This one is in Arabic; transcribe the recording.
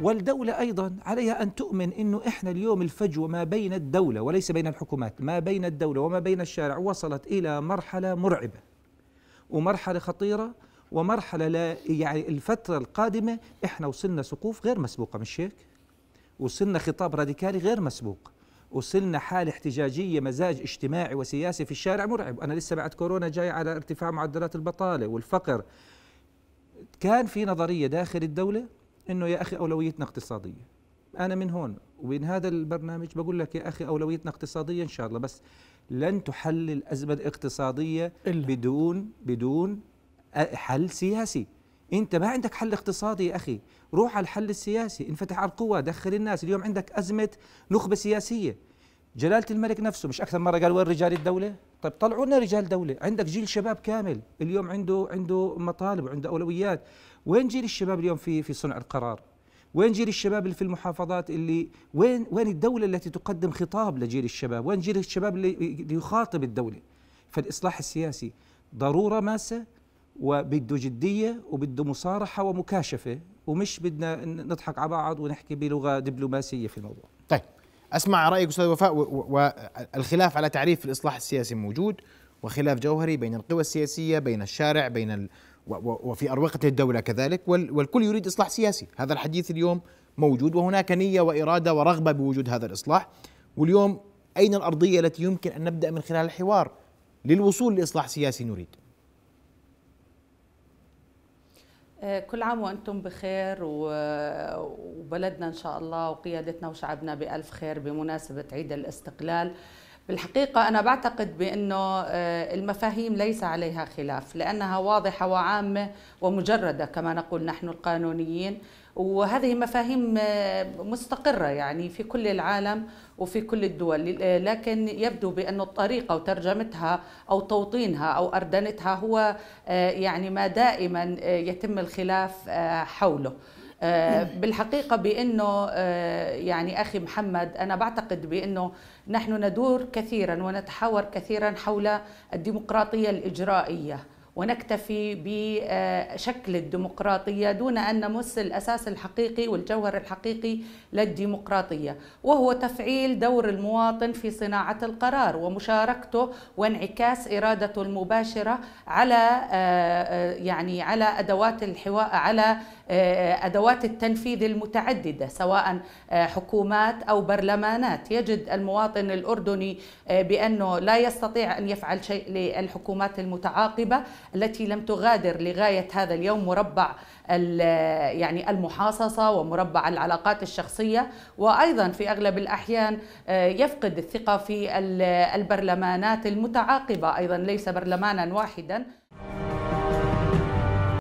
والدولة أيضا عليها أن تؤمن أنه إحنا اليوم الفجوة ما بين الدولة وليس بين الحكومات ما بين الدولة وما بين الشارع وصلت إلى مرحلة مرعبة ومرحلة خطيرة ومرحلة لا يعني الفترة القادمة إحنا وصلنا سقوف غير مسبوقة مش هيك وصلنا خطاب راديكالي غير مسبوق وصلنا حالة احتجاجية مزاج اجتماعي وسياسي في الشارع مرعب أنا لسه بعد كورونا جاي على ارتفاع معدلات البطالة والفقر كان في نظرية داخل الدولة انه يا اخي اولويتنا اقتصاديه انا من هون ومن هذا البرنامج بقول لك يا اخي اولويتنا اقتصاديه ان شاء الله بس لن تحل الازمه الاقتصاديه إلا. بدون بدون حل سياسي انت ما عندك حل اقتصادي يا اخي روح على الحل السياسي انفتح على القوى دخل الناس اليوم عندك ازمه نخبه سياسيه جلاله الملك نفسه مش اكثر مره قال وين رجال الدوله طيب طلعوا لنا رجال دوله عندك جيل شباب كامل اليوم عنده عنده مطالب وعنده اولويات وين جيل الشباب اليوم في في صنع القرار وين جيل الشباب اللي في المحافظات اللي وين وين الدوله التي تقدم خطاب لجيل الشباب وين جيل الشباب اللي يخاطب الدوله فالاصلاح السياسي ضروره ماسه وبده جديه وبده مصارحه ومكاشفه ومش بدنا نضحك على بعض ونحكي بلغه دبلوماسيه في الموضوع طيب اسمع رايك استاذ وفاء والخلاف على تعريف الاصلاح السياسي موجود وخلاف جوهري بين القوى السياسيه بين الشارع بين ال وفي اروقه الدوله كذلك والكل يريد اصلاح سياسي هذا الحديث اليوم موجود وهناك نيه واراده ورغبه بوجود هذا الاصلاح واليوم اين الارضيه التي يمكن ان نبدا من خلال الحوار للوصول لاصلاح سياسي نريد آه، كل عام وانتم بخير وبلدنا ان شاء الله وقيادتنا وشعبنا بالف خير بمناسبه عيد الاستقلال الحقيقة أنا بعتقد بأنه آه، المفاهيم ليس عليها خلاف لأنها واضحة وعامة ومجردة كما نقول نحن القانونيين وهذه مفاهيم آه، مستقرة يعني في كل العالم وفي كل الدول آه، لكن يبدو بأن الطريقة وترجمتها أو توطينها أو أردنتها هو يعني ما دائما يتم الخلاف حوله آه، بالحقيقه بانه آه، يعني اخي محمد انا بعتقد بانه نحن ندور كثيرا ونتحاور كثيرا حول الديمقراطيه الاجرائيه ونكتفي بشكل الديمقراطيه دون ان نمس الاساس الحقيقي والجوهر الحقيقي للديمقراطيه وهو تفعيل دور المواطن في صناعه القرار ومشاركته وانعكاس ارادته المباشره على آه، آه، يعني على ادوات الحوار على آه، ادوات التنفيذ المتعدده سواء حكومات او برلمانات يجد المواطن الاردني بانه لا يستطيع ان يفعل شيء للحكومات المتعاقبه التي لم تغادر لغاية هذا اليوم مربع يعني المحاصصة ومربع العلاقات الشخصية وأيضا في أغلب الأحيان آه، يفقد الثقة في البرلمانات المتعاقبة أيضا ليس برلمانا واحدا